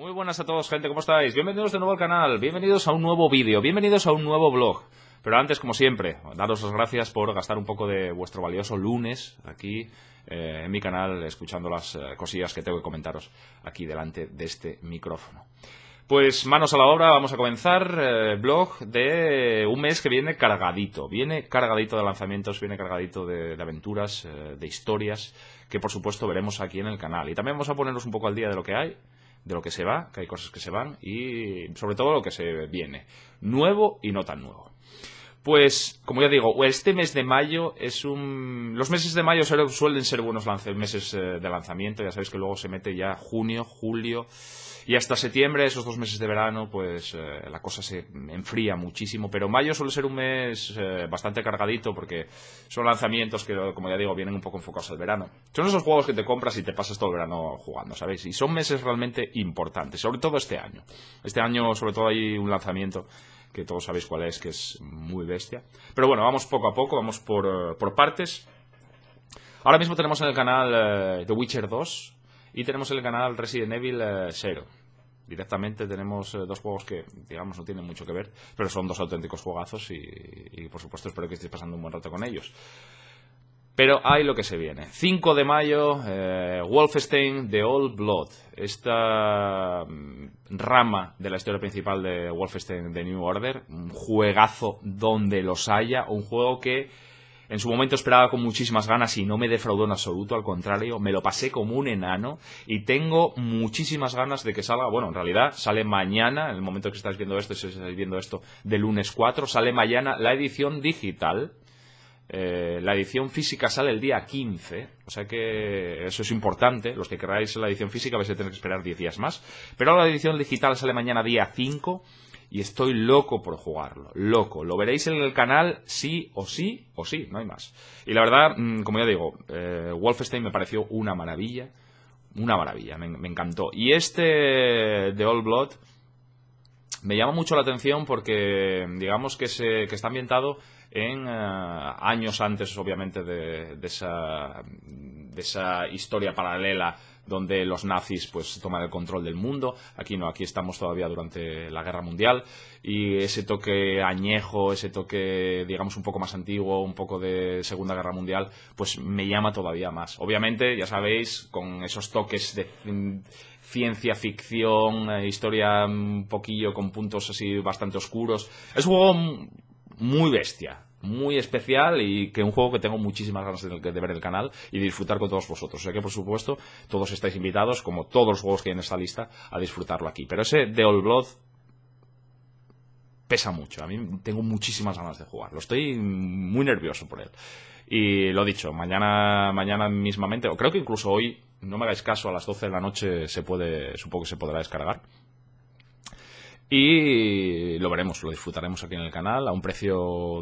Muy buenas a todos, gente, ¿cómo estáis? Bienvenidos de nuevo al canal, bienvenidos a un nuevo vídeo, bienvenidos a un nuevo blog Pero antes, como siempre, daros las gracias por gastar un poco de vuestro valioso lunes aquí eh, en mi canal, escuchando las eh, cosillas que tengo que comentaros aquí delante de este micrófono. Pues manos a la obra, vamos a comenzar blog eh, de un mes que viene cargadito, viene cargadito de lanzamientos, viene cargadito de, de aventuras, de historias, que por supuesto veremos aquí en el canal. Y también vamos a ponernos un poco al día de lo que hay, de lo que se va, que hay cosas que se van y sobre todo lo que se viene, nuevo y no tan nuevo. Pues, como ya digo, este mes de mayo es un... Los meses de mayo suelen ser buenos meses eh, de lanzamiento, ya sabéis que luego se mete ya junio, julio y hasta septiembre, esos dos meses de verano, pues eh, la cosa se enfría muchísimo, pero mayo suele ser un mes eh, bastante cargadito porque son lanzamientos que, como ya digo, vienen un poco enfocados al verano. Son esos juegos que te compras y te pasas todo el verano jugando, ¿sabéis? Y son meses realmente importantes, sobre todo este año. Este año, sobre todo, hay un lanzamiento que todos sabéis cuál es, que es muy bestia. Pero bueno, vamos poco a poco, vamos por, eh, partes. Ahora mismo tenemos en el canal eh, The Witcher 2 y tenemos en el canal Resident Evil 0. Eh, Directamente tenemos dos juegos que, digamos, no tienen mucho que ver, pero son dos auténticos juegazos y, por supuesto, espero que estéis pasando un buen rato con ellos. Pero hay lo que se viene. 5 de mayo, eh, Wolfenstein The Old Blood. Esta mm, rama de la historia principal de Wolfenstein The New Order. Un juegazo donde los haya. Un juego que en su momento esperaba con muchísimas ganas y no me defraudó en absoluto. Al contrario, me lo pasé como un enano. Y tengo muchísimas ganas de que salga. Bueno, en realidad sale mañana. En el momento que estáis viendo esto, si estáis viendo esto, de lunes 4. Sale mañana la edición digital eh, la edición física sale el día 15, o sea que eso es importante. Los que queráis la edición física vais a tener que esperar 10 días más. Pero la edición digital sale mañana día 5 y estoy loco por jugarlo, loco. Lo veréis en el canal sí o sí o sí, no hay más. Y la verdad, mm, como ya digo, eh, Wolfenstein me pareció una maravilla, una maravilla, me, encantó. Y este de Old Blood me llama mucho la atención porque digamos que, se, que está ambientado en eh, años antes, obviamente, de, esa, de esa historia paralela donde los nazis pues toman el control del mundo. Aquí no, aquí estamos todavía durante la guerra mundial y ese toque añejo, ese toque digamos un poco más antiguo, un poco de Segunda Guerra Mundial, pues me llama todavía más. Obviamente, ya sabéis, con esos toques de ciencia ficción, eh, historia un poquillo con puntos así bastante oscuros. Es un juego muy bestia, muy especial y que un juego que tengo muchísimas ganas de, ver en el canal y disfrutar con todos vosotros. O sea que, por supuesto, todos estáis invitados, como todos los juegos que hay en esta lista, a disfrutarlo aquí. Pero ese The Old Blood pesa mucho. A mí tengo muchísimas ganas de jugarlo. Estoy muy nervioso por él. Y lo dicho, mañana, mañana mismamente, o creo que incluso hoy, no me hagáis caso, a las 12 de la noche se puede, supongo que se podrá descargar. Y lo veremos, lo disfrutaremos aquí en el canal a un precio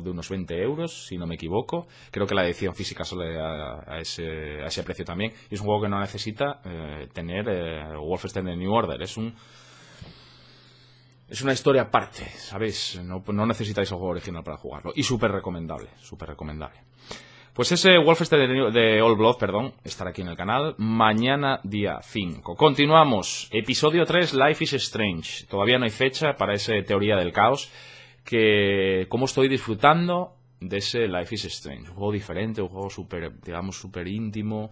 de unos 20 euros, si no me equivoco. Creo que la edición física sale a, a, ese, precio también. Y es un juego que no necesita eh, tener eh, Wolfenstein New Order. Es un es una historia aparte, ¿sabéis? No, no necesitáis el juego original para jugarlo. Y súper recomendable, súper recomendable. Pues ese Wolfenstein de Old Blood, perdón, estará aquí en el canal mañana día 5. Continuamos. Episodio 3, Life is Strange. Todavía no hay fecha para ese Teoría del Caos. Que cómo estoy disfrutando de ese Life is Strange. Un juego diferente, un juego súper, digamos, súper íntimo.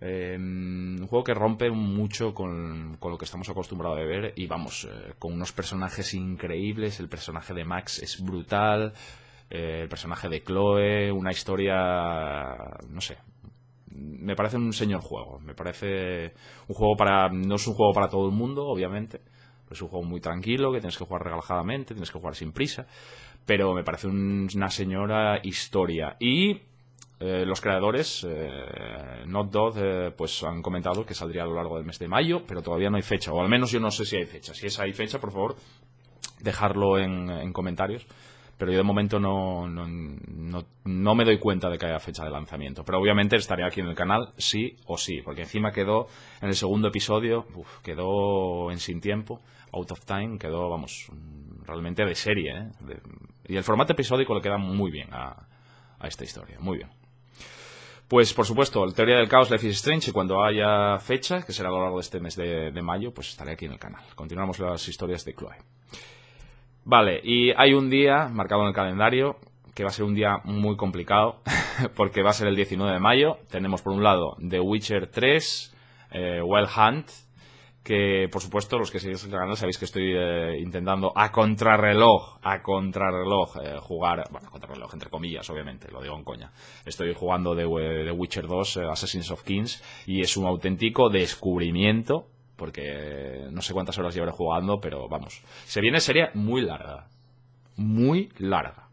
Em, un juego que rompe mucho con, lo que estamos acostumbrados a ver. Y vamos, eh, con unos personajes increíbles. El personaje de Max es brutal. Eh, el personaje de Chloe, una historia, no sé, me parece un señor juego. Me parece un juego para. No es un juego para todo el mundo, obviamente. es un juego muy tranquilo, que tienes que jugar relajadamente, tienes que jugar sin prisa. Pero me parece una señora historia. Y. Eh, los creadores, eh, Not eh, pues han comentado que saldría a lo largo del mes de mayo, pero todavía no hay fecha, o al menos yo no sé si hay fecha. Si es hay fecha, por favor, dejarlo en, en comentarios pero yo de momento no, me doy cuenta de que haya fecha de lanzamiento. Pero obviamente estaré aquí en el canal sí o sí, porque encima quedó en el segundo episodio, quedó en sin tiempo, out of time, quedó, vamos, realmente de serie. ¿eh? y el formato episódico le queda muy bien a, esta historia, muy bien. Pues por supuesto, el Teoría del Caos, Life is Strange, y cuando haya fecha, que será a lo largo de este mes de, de mayo, pues estaré aquí en el canal. Continuamos las historias de Chloe. Vale, y hay un día marcado en el calendario que va a ser un día muy complicado porque va a ser el 19 de mayo. Tenemos por un lado The Witcher 3, eh, Wild Hunt, que por supuesto los que seguís el sabéis que estoy eh, intentando a contrarreloj, a contrarreloj eh, jugar, bueno, a contrarreloj entre comillas, obviamente, lo digo en coña. Estoy jugando de The Witcher 2, Assassin's of Kings, y es un auténtico descubrimiento porque no sé cuántas horas llevaré jugando, pero vamos. Se viene serie muy larga. Muy larga.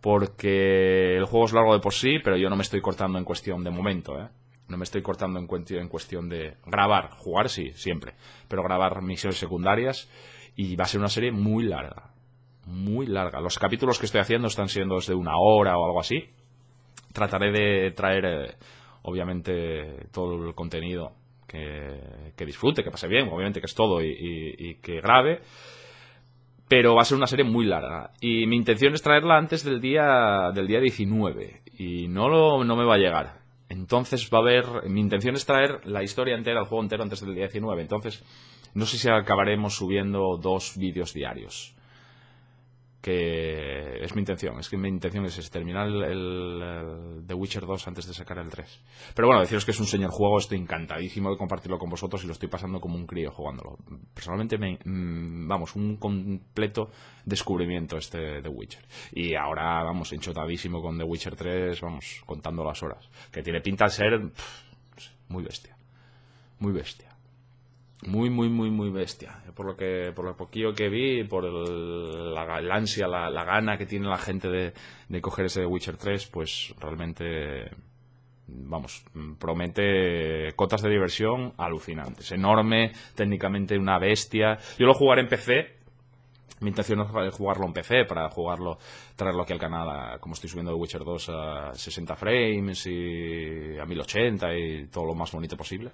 Porque el juego es largo de por sí, pero yo no me estoy cortando en cuestión de momento, ¿eh? No me estoy cortando en, en cuestión de grabar, jugar sí, siempre, pero grabar misiones secundarias y va a ser una serie muy larga, muy larga. Los capítulos que estoy haciendo están siendo desde una hora o algo así. Trataré de traer, eh, obviamente, todo el contenido que, disfrute, que pase bien, obviamente que es todo y, que grabe pero va a ser una serie muy larga. Y mi intención es traerla antes del día, del día 19. Y no, lo, no me va a llegar. Entonces va a haber... Mi intención es traer la historia entera, el juego entero antes del día 19. Entonces no sé si acabaremos subiendo dos vídeos diarios que es mi intención, es que mi intención es, terminar el, The Witcher 2 antes de sacar el 3. Pero bueno, deciros que es un señor juego, estoy encantadísimo de compartirlo con vosotros y lo estoy pasando como un crío jugándolo. Personalmente, me, mm, vamos, un completo descubrimiento este The Witcher. Y ahora, vamos, enchotadísimo con The Witcher 3, vamos, contando las horas. Que tiene pinta de ser muy bestia, muy bestia muy, muy, muy, muy bestia. Por lo que, por lo poquillo que vi, por el, la, ansia, la, la, gana que tiene la gente de, coger ese Witcher 3, pues realmente, vamos, promete cotas de diversión alucinantes. Enorme, técnicamente una bestia. Yo lo jugaré en PC, mi intención es jugarlo en PC para jugarlo, traerlo aquí al canal, como estoy subiendo de Witcher 2 a 60 frames y a 1080 y todo lo más bonito posible.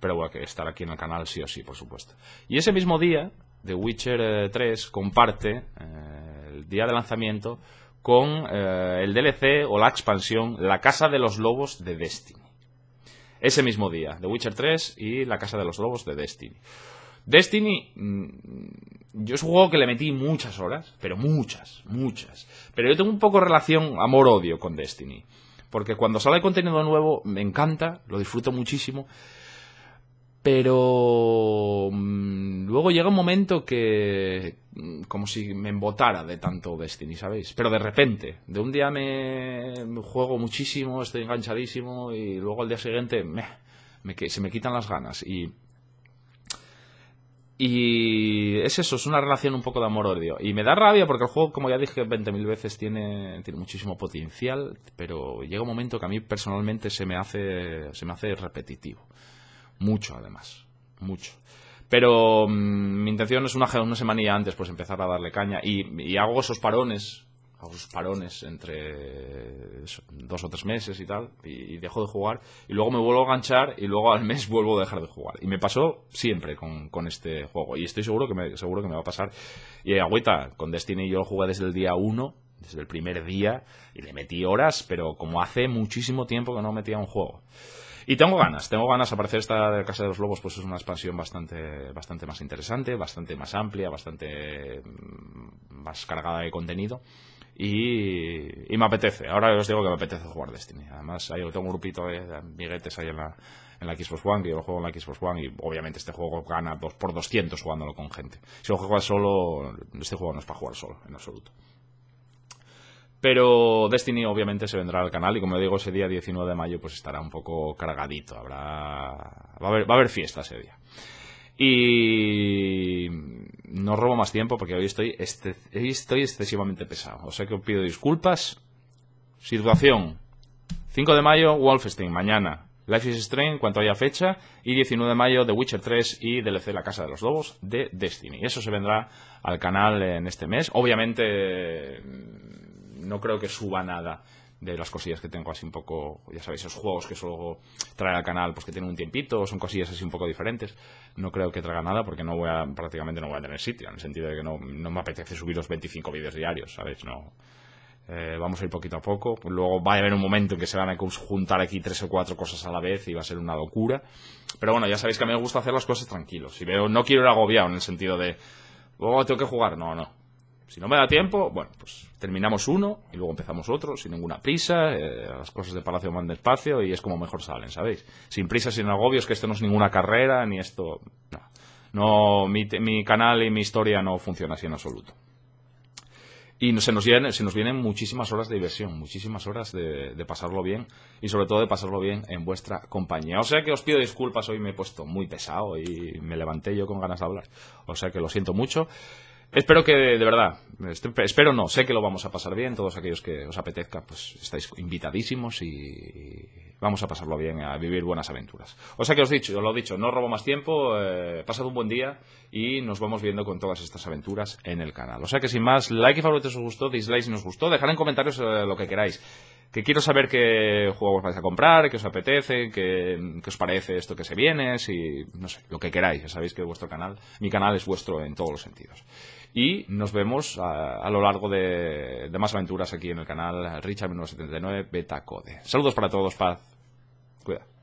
Pero bueno, que estar aquí en el canal sí o sí, por supuesto. Y ese mismo día, The Witcher 3 eh, comparte eh, el día de lanzamiento con eh, el DLC o la expansión La Casa de los Lobos de Destiny. Ese mismo día, The Witcher 3 y La Casa de los Lobos de Destiny. Destiny, mm, yo es un juego que le metí muchas horas, pero muchas, muchas. Pero yo tengo un poco relación amor-odio con Destiny. Porque cuando sale contenido nuevo, me encanta, lo disfruto muchísimo. Pero mm, luego llega un momento que mm, como si me embotara de tanto Destiny, ¿sabéis? Pero de repente, de un día me juego muchísimo, estoy enganchadísimo y luego al día siguiente se me quitan las ganas. Y y es eso, es una relación un poco de amor-odio. Y me da rabia porque el juego, como ya dije 20.000 veces, tiene, tiene muchísimo potencial, pero llega un momento que a mí personalmente se me hace, se me hace repetitivo. Mucho, además. Mucho. Pero mm, mi intención es una, una semanilla antes, pues empezar a darle caña. Y, y hago esos parones a sus parones entre dos o tres meses y tal, y, dejo de jugar, y luego me vuelvo a ganchar y luego al mes vuelvo a dejar de jugar. Y me pasó siempre con, este juego, y estoy seguro que me, seguro que me va a pasar. Y eh, agüita, con Destiny yo lo jugué desde el día uno desde el primer día, y le metí horas, pero como hace muchísimo tiempo que no metía un juego. Y tengo ganas, tengo ganas, Aparecer esta Casa de los Lobos pues es una expansión bastante, bastante más interesante, bastante más amplia, bastante mm, más cargada de contenido. Y, me apetece. Ahora os digo que me apetece jugar Destiny. Además, tengo un grupito de amiguetes ahí en la, en la Xbox One, que yo lo juego en la Xbox One y obviamente este juego gana dos, por 200 jugándolo con gente. Si lo juegas solo, este juego no es para jugar solo, en absoluto. Pero Destiny obviamente se vendrá al canal y como digo, ese día 19 de mayo pues estará un poco cargadito. Habrá... Va, a haber, va a haber fiesta ese día. Y no robo más tiempo porque hoy estoy, estoy excesivamente pesado. O sea que os pido disculpas. Situación. 5 de mayo, Wolfenstein, mañana. Life is Strange, cuanto haya fecha. Y 19 de mayo, The Witcher 3 y DLC La Casa de los Lobos de Destiny. Eso se vendrá al canal en este mes. Obviamente, mm, no creo que suba nada de las cosillas que tengo así un poco, ya sabéis, esos juegos que suelo traer al canal, pues que tienen un tiempito, son cosillas así un poco diferentes. No creo que traiga nada porque no voy prácticamente no voy a tener sitio, en el sentido de que no, me apetece subir los 25 vídeos diarios, ¿sabéis? No. Eh, vamos a ir poquito a poco. Luego va a haber un momento en que se van a juntar aquí tres o cuatro cosas a la vez y va a ser una locura. Pero bueno, ya sabéis que a mí me gusta hacer las cosas tranquilos. y veo, no quiero ir agobiado en el sentido de, oh, tengo que jugar. No, no. Si no me da tiempo, bueno, pues terminamos uno y luego empezamos otro, sin ninguna prisa, eh, las cosas de Palacio van despacio y es como mejor salen, ¿sabéis? Sin prisa, sin agobios, que esto no es ninguna carrera, ni esto... No, mi, canal y mi historia no funciona así en absoluto. Y se nos, vienen, nos vienen muchísimas horas de diversión, muchísimas horas de, de, pasarlo bien y sobre todo de pasarlo bien en vuestra compañía. O sea que os pido disculpas, hoy me he puesto muy pesado y me levanté yo con ganas de hablar. O sea que lo siento mucho. Espero que, de verdad, este, espero no, sé que lo vamos a pasar bien, todos aquellos que os apetezca, pues estáis invitadísimos y vamos a pasarlo bien, a vivir buenas aventuras. O sea que os, dicho, os lo he dicho, no robo más tiempo, eh, pasad un buen día y nos vamos viendo con todas estas aventuras en el canal. O sea que sin más, like y favoritos si os gustó, dislike si nos gustó, dejad en comentarios eh, lo que queráis que quiero saber qué juegos vais a comprar, qué os apetece, qué, os parece esto que se viene, si, no sé, lo que queráis. Ya sabéis que vuestro canal, mi canal es vuestro en todos los sentidos. Y nos vemos a, lo largo de, más aventuras aquí en el canal Richard1979 Beta Code. Saludos para todos, paz. Cuida.